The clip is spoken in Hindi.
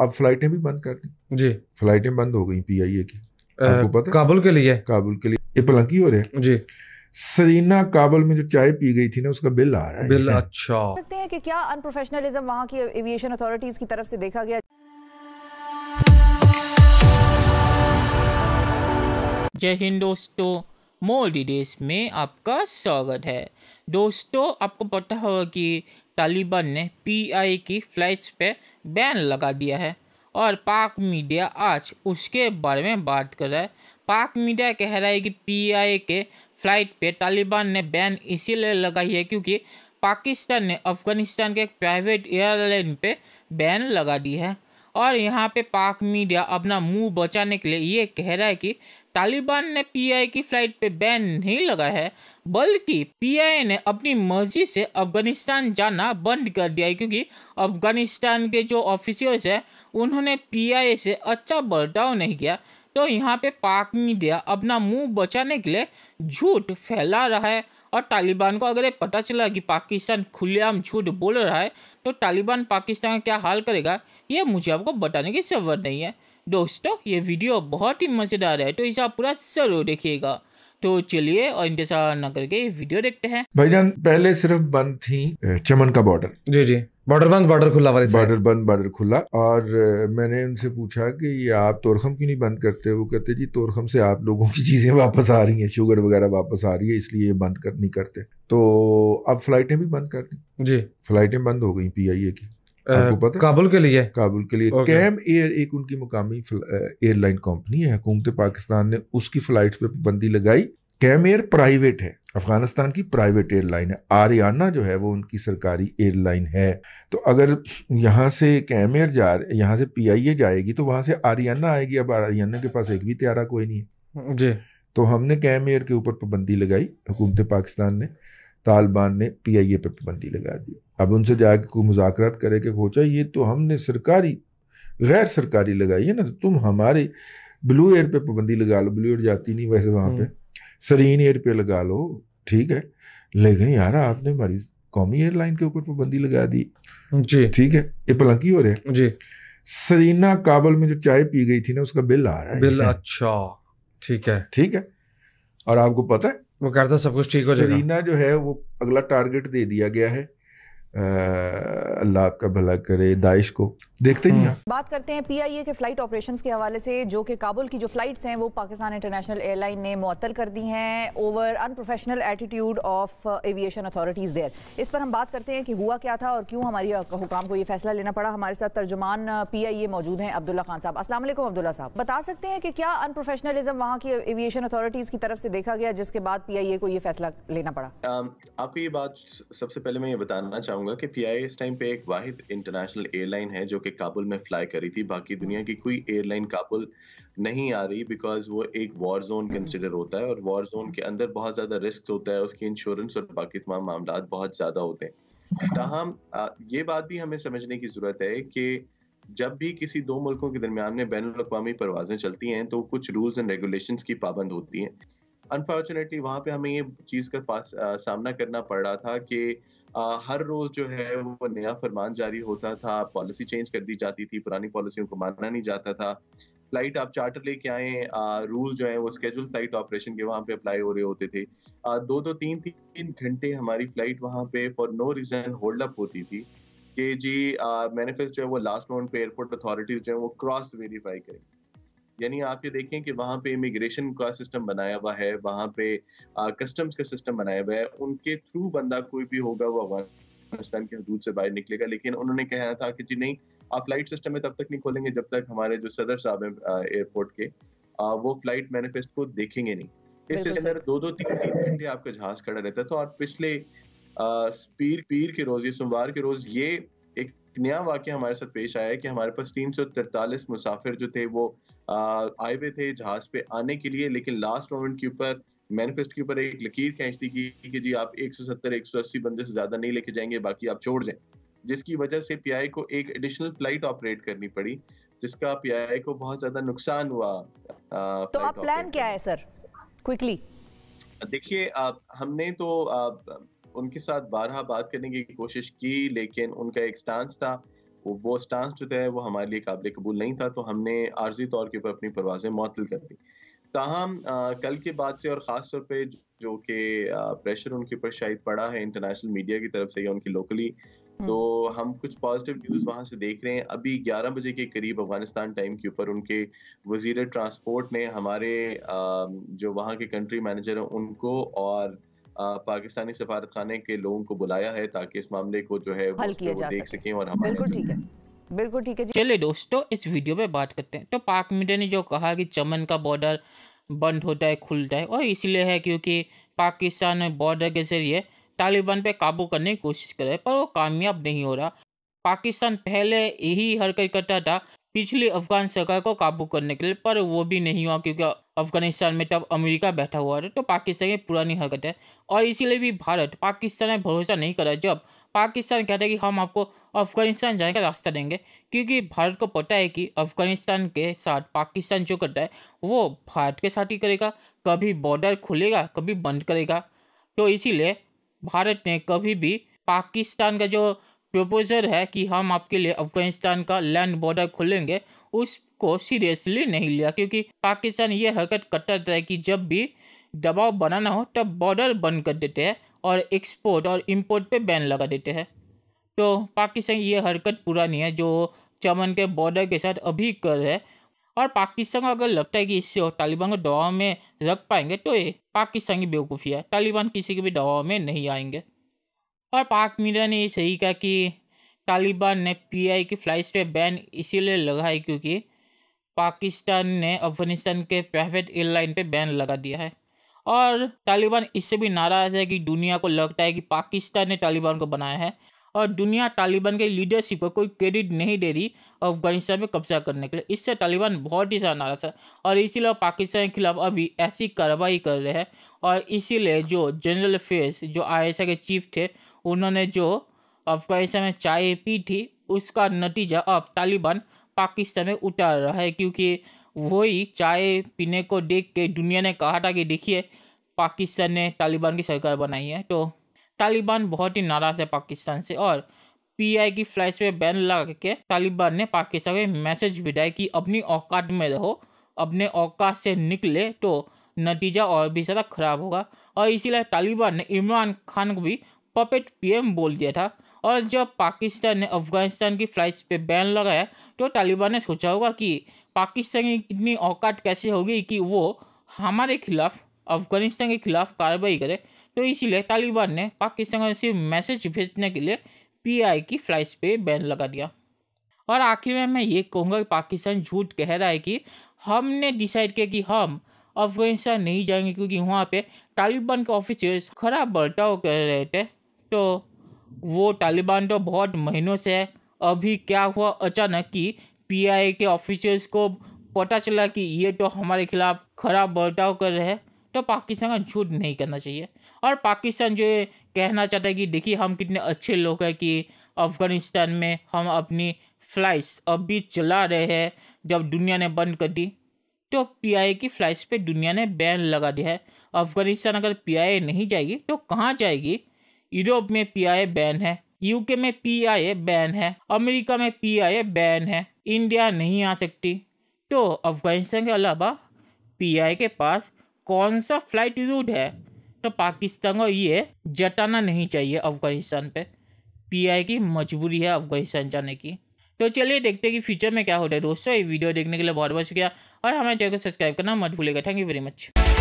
अब फ्लाइटें भी बंद कर दी जी फ्लाइटें बंद हो गई पीआईए की काबुल के लिए काबुल के लिए ये पलंकी हो रहे हैं जी सरीना काबल में जो चाय पी गई थी ना उसका बिल आ रहा है बिल अच्छा सकते हैं कि क्या अनप्रोफेशनलिज्म वहां की एविएशन अथॉरिटीज की तरफ से देखा गया जय हिंद दोस्तों मोर डिटेल्स में आपका स्वागत है दोस्तों आपको पता होगा कि तालिबान ने पीआई की फ्लाइट्स पे बैन लगा दिया है और पाक मीडिया आज उसके बारे में बात कर रहा है पाक मीडिया कह रहा है कि पीआई के फ्लाइट पे तालिबान ने बैन इसीलिए लगाई है क्योंकि पाकिस्तान ने अफगानिस्तान के एक प्राइवेट एयरलाइन पे बैन लगा दी है और यहाँ पे पाक मीडिया अपना मुंह बचाने के लिए ये कह रहा है कि तालिबान ने पीआई की फ्लाइट पे बैन नहीं लगा है बल्कि पीआई ने अपनी मर्जी से अफगानिस्तान जाना बंद कर दिया है क्योंकि अफगानिस्तान के जो ऑफिसर्स हैं उन्होंने पीआई से अच्छा बर्ताव नहीं किया तो यहाँ पे पाक मीडिया अपना मुंह बचाने के लिए झूठ फैला रहा है और तालिबान को अगर ये पता चला कि पाकिस्तान खुलेआम झूठ बोल रहा है तो तालिबान पाकिस्तान का क्या हाल करेगा ये मुझे आपको बताने की जरूरत नहीं है दोस्तों ये वीडियो बहुत ही मज़ेदार है तो इसे आप पूरा ज़रूर देखिएगा तो चलिए और इंतजार न करके वीडियो देखते हैं भाईजान पहले सिर्फ बंद थी चमन का बॉर्डर जी जी बॉर्डर बंद बॉर्डर खुला वाले बॉर्डर बंद बॉर्डर खुला और मैंने उनसे पूछा कि ये आप तोरखम क्यों नहीं बंद करते वो कहते जी तोरखम से आप लोगों की चीज़ें वापस आ रही हैं शुगर वगैरह वापस आ रही है इसलिए ये बंद कर नहीं करते तो अब फ्लाइटें भी बंद कर दी जी फ्लाइटें बंद हो गई पी आई ए की आपको पता काबुल के लिए काबुल के लिए कैम एयर एक उनकी मुकामी एयरलाइन कंपनी है हुकूमत पाकिस्तान ने उसकी फ्लाइट पे पाबंदी लगाई कैम एयर प्राइवेट है अफगानिस्तान की प्राइवेट एयरलाइन है आर्याना जो है वो उनकी सरकारी एयरलाइन है तो अगर यहाँ से कैमेर जा यहाँ से ए जाएगी तो वहाँ से आर्याना आएगी अब आर्याना के पास एक भी त्यारा कोई नहीं है जी तो हमने कैम एयर के ऊपर पाबंदी लगाई हुकूमत पाकिस्तान ने तालिबान ने पी आई ए पर पाबंदी लगा दी अब उनसे जाके कोई मुजाकर करे कि खोचा ये तो हमने सरकारी गैर सरकारी लगाई है ना तो तुम हमारे ब्लू एयर पे पाबंदी लगा लो ब्लू एयर जाती नहीं वैसे वहाँ हम्म। पे सरीन एयर पे लगा लो ठीक है लेकिन यार आपने हमारी कौमी एयरलाइन के ऊपर पाबंदी लगा दी जी ठीक है ये पलंकी हो रहे है जी सरीना काबल में जो चाय पी गई थी ना उसका बिल आ रहा है बिल अच्छा ठीक है ठीक है और आपको पता है वो करता सब कुछ ठीक हो जाएगा सरीना जो है वो अगला टारगेट दे दिया गया है अल्लाह आपका भला करे दाइश को देखते नहीं हम्म। आप बात करते हैं पीआईए के फ्लाइट ऑपरेशंस के हवाले से जो कि काबुल की जो फ्लाइट्स हैं वो पाकिस्तान इंटरनेशनल एयरलाइन ने मअतल कर दी हैं over unprofessional attitude of aviation authorities there इस पर हम बात करते हैं कि हुआ क्या था और क्यों हमारी uh, हुकाम को ये फैसला लेना पड़ा हमारे साथ तर्जुमान uh, पी मौजूद हैं अब्दुल्ला खान साहब असलम अब्दुल्ला साहब बता सकते हैं कि क्या अनप्रोफेशनलिज्म वहाँ की एविएशन अथॉरिटीज़ की तरफ से देखा गया जिसके बाद पी को ये फैसला लेना पड़ा um, आपको ये बात सबसे पहले मैं ये बताना चाहूँगा चाहूंगा कि पीआई इस टाइम पे एक वाहिद इंटरनेशनल एयरलाइन है जो कि काबुल में फ्लाई करी थी बाकी दुनिया की कोई एयरलाइन काबुल नहीं आ रही बिकॉज वो एक वॉर जोन कंसिडर होता है और वॉर जोन के अंदर बहुत ज़्यादा रिस्क होता है उसकी इंश्योरेंस और बाकी तमाम मामला बहुत ज़्यादा होते हैं तहम ये बात भी हमें समझने की ज़रूरत है कि जब भी किसी दो मुल्कों के दरमियान में बैन अवी परवाजें चलती हैं तो कुछ रूल्स एंड रेगुलेशन की पाबंद होती हैं अनफॉर्चुनेटली वहाँ पे हमें ये चीज़ का पास आ, सामना करना पड़ रहा था कि हर रोज जो है वो नया फरमान जारी होता था पॉलिसी चेंज कर दी जाती थी पुरानी पॉलिसियों को मानना नहीं जाता था फ्लाइट आप चार्टर लेके आए रूल जो है वो स्केड्यूल फ्लाइट ऑपरेशन के वहाँ पे अप्लाई हो रहे होते थे आ, दो दो तीन तीन घंटे हमारी फ्लाइट वहाँ पे for no reason hold up होती थी कि जी मैनिफेस्ट जो है वो लास्ट मोमेंट पे एयरपोर्ट अथॉरिटीज जो है वो क्रॉस वेरीफाई करेंगे यानी आप ये देखें कि वहाँ पे इमिग्रेशन का सिस्टम बनाया हुआ है वहाँ पे कस्टम्स का सिस्टम बनाया हुआ है उनके थ्रू बंदा कोई भी होगा वो अफगानिस्तान के हदूद से बाहर निकलेगा लेकिन उन्होंने कहना था कि जी नहीं आप फ्लाइट सिस्टम में तब तक नहीं खोलेंगे जब तक हमारे जो सदर साहब हैं एयरपोर्ट के आ, वो फ्लाइट मैनिफेस्ट को देखेंगे नहीं इसके अंदर दो दो तीन तीन घंटे आपका जहाज खड़ा रहता था और तो पिछले आ, पीर पीर के रोज ये सोमवार के रोज ये एक नया वाक्य हमारे साथ पेश आया है कि हमारे पास तीन सौ तिरतालीस मुसाफिर जो थे वो आए हुए थे जहाज पे आने के लिए लेकिन लास्ट मोमेंट के ऊपर मैनिफेस्ट के ऊपर एक लकीर खींच दी गई कि जी आप 170 180 बंदे से ज्यादा नहीं लेके जाएंगे बाकी आप छोड़ जाएं जिसकी वजह से पी को एक एडिशनल फ्लाइट ऑपरेट करनी पड़ी जिसका पी को बहुत ज्यादा नुकसान हुआ तो आप प्लान क्या है सर क्विकली देखिए हमने तो आ, उनके साथ बारह बात करने की कोशिश की लेकिन उनका एक स्टांस था वो स्टांस जो है वो हमारे लिए काबिल कबूल नहीं था तो हमने आर्जी तौर के ऊपर अपनी परवाजें मअतल कर दी ताहम कल के बाद से और ख़ास तौर पर जो कि प्रेशर उनके ऊपर शायद पड़ा है इंटरनेशनल मीडिया की तरफ से या उनकी लोकली हम्म। तो हम कुछ पॉजिटिव न्यूज़ वहाँ से देख रहे हैं अभी 11 बजे के करीब अफगानिस्तान टाइम के ऊपर उनके वजीर ट्रांसपोर्ट ने हमारे जो वहाँ के कंट्री मैनेजर हैं उनको और पाकिस्तानी सफारत खाने के लोगों को बुलाया है ताकि इस मामले को जो है वो देख सके और हमारे बिल्कुल ठीक है बिल्कुल ठीक है चलिए दोस्तों इस वीडियो में बात करते हैं तो पाक मीडिया ने जो कहा कि चमन का बॉर्डर बंद होता है खुलता है और इसलिए है क्योंकि पाकिस्तान में बॉर्डर के जरिए तालिबान पे काबू करने की कोशिश कर रहे हैं पर वो कामयाब नहीं हो रहा पाकिस्तान पहले यही हरकत करता था पिछली अफगान सरकार को काबू करने के लिए पर वो भी नहीं हुआ क्योंकि अफगानिस्तान में तब अमेरिका बैठा हुआ था तो पाकिस्तान की पुरानी हरकत है और इसीलिए भी भारत पाकिस्तान में भरोसा नहीं करा जब पाकिस्तान कहता है कि हम आपको अफगानिस्तान जाने का रास्ता देंगे क्योंकि भारत को पता है कि अफगानिस्तान के साथ पाकिस्तान जो करता है वो भारत के साथ ही करेगा कभी बॉर्डर खुलेगा कभी बंद करेगा तो इसीलिए भारत ने कभी भी पाकिस्तान का जो प्रपोजल है कि हम आपके लिए अफगानिस्तान का लैंड बॉर्डर खोलेंगे उस को सीरियसली नहीं लिया क्योंकि पाकिस्तान ये हरकत करता था कि जब भी दबाव बनाना हो तब बॉर्डर बंद कर देते हैं और एक्सपोर्ट और इंपोर्ट पे बैन लगा देते हैं तो पाकिस्तान ये हरकत पुरानी है जो चमन के बॉर्डर के साथ अभी कर रहे और पाकिस्तान को अगर लगता है कि इससे तालिबान को दबाव में रख पाएंगे तो ये पाकिस्तान की बेवकूफ़ी है तालिबान किसी के भी दबाव में नहीं आएंगे और पाक मीडिया ने ये सही कहा कि तालिबान ने पीआई की फ्लाइट्स पे बैन इसीलिए लगा है क्योंकि पाकिस्तान ने अफगानिस्तान के प्राइवेट एयरलाइन पे बैन लगा दिया है और तालिबान इससे भी नाराज़ है कि दुनिया को लगता है कि पाकिस्तान ने तालिबान को बनाया है और दुनिया तालिबान के लीडरशिप को कोई क्रेडिट नहीं दे रही अफगानिस्तान में कब्जा करने के लिए इससे तालिबान बहुत ही ज़्यादा नाराज़ है और इसीलिए पाकिस्तान के खिलाफ अभी ऐसी कार्रवाई कर रहे हैं और इसीलिए जो जनरल फेस जो आई के चीफ थे उन्होंने जो अफगानिस्तान में चाय पी थी उसका नतीजा अब तालिबान पाकिस्तान में उतार रहा है क्योंकि वही चाय पीने को देख के दुनिया ने कहा था कि देखिए पाकिस्तान ने तालिबान की सरकार बनाई है तो तालिबान बहुत ही नाराज़ है पाकिस्तान से और पीआई की फ्लाइट पे बैन लगा के तालिबान ने पाकिस्तान में मैसेज भेजा कि अपनी औकात में रहो अपने औकात से निकले तो नतीजा और भी ज़्यादा ख़राब होगा और इसीलिए तालिबान ने इमरान खान को भी पपेट पीएम बोल दिया था और जब पाकिस्तान ने अफगानिस्तान की फ्लाइट्स पे बैन लगाया तो तालिबान ने सोचा होगा कि पाकिस्तान की इतनी औकात कैसे होगी कि वो हमारे खिलाफ अफगानिस्तान के खिलाफ कार्रवाई करे तो इसीलिए तालिबान ने पाकिस्तान को सिर्फ मैसेज भेजने के लिए पी की फ्लाइट्स पे बैन लगा दिया और आखिर में मैं ये कहूँगा कि पाकिस्तान झूठ कह रहा है कि हमने डिसाइड किया कि हम अफगानिस्तान नहीं जाएंगे क्योंकि वहाँ पे तालिबान के ऑफिसर्स खराब बर्ताव कर रहे थे तो वो तालिबान तो बहुत महीनों से है अभी क्या हुआ अचानक कि पीआईए के ऑफिसर्स को पता चला कि ये तो हमारे खिलाफ़ खराब बर्ताव कर रहे हैं तो पाकिस्तान का झूठ नहीं करना चाहिए और पाकिस्तान जो कहना चाहता है कि देखिए हम कितने अच्छे लोग हैं कि अफ़गानिस्तान में हम अपनी फ्लाइट्स अभी चला रहे हैं जब दुनिया ने बंद कर दी तो पीआईए की फ्लाइट्स पे दुनिया ने बैन लगा दिया है अफ़गानिस्तान अगर पीआईए नहीं जाएगी तो कहाँ जाएगी यूरोप में पीआईए बैन है यूके में पीआईए बैन है अमेरिका में पीआईए बैन है इंडिया नहीं आ सकती तो अफगानिस्तान के अलावा पीआईए के पास कौन सा फ्लाइट रूट है तो पाकिस्तान को ये जताना नहीं चाहिए अफगानिस्तान पे आई की मजबूरी है अफगानिस्तान जाने की तो चलिए देखते हैं कि फ्यूचर में क्या हो रहा है दोस्तों ये वीडियो देखने के लिए बहुत बहुत शुक्रिया और हमारे चैनल को सब्सक्राइब करना मत भूलेगा थैंक यू वेरी मच